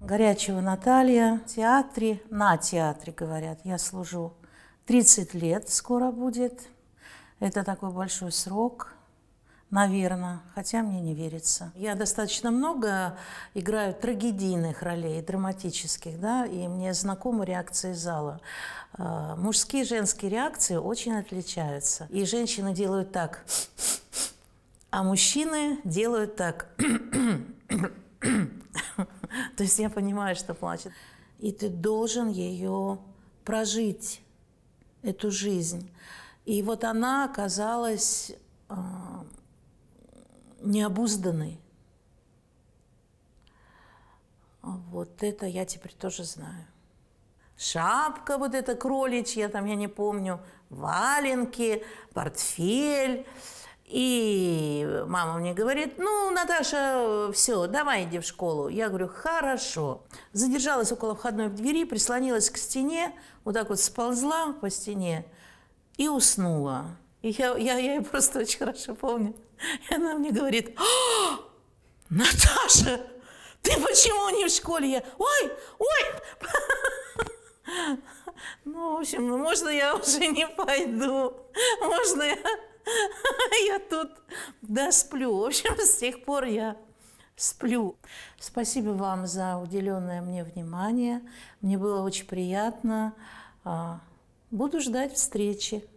Горячего Наталья, в театре, на театре, говорят, я служу. 30 лет скоро будет. Это такой большой срок, наверное, хотя мне не верится. Я достаточно много играю трагедийных ролей, драматических, да, и мне знакомы реакции зала. А, мужские и женские реакции очень отличаются. И женщины делают так, а мужчины делают так. То есть я понимаю, что плачет. И ты должен ее прожить, эту жизнь. И вот она оказалась э, необузданной. А вот это я теперь тоже знаю. Шапка вот эта кроличья, там я не помню, валенки, портфель, и мама мне говорит, ну, Наташа, все, давай иди в школу. Я говорю, хорошо. Задержалась около входной двери, прислонилась к стене, вот так вот сползла по стене и уснула. И я, я, я ее просто очень хорошо помню. И она мне говорит, «А, Наташа, ты почему не в школе? Я, ой, ой! Ну, в общем, ну, можно я уже не пойду? Можно я Я тут досплю. В общем, с тех пор я сплю. Спасибо вам за уделенное мне внимание. Мне было очень приятно. А, буду ждать встречи.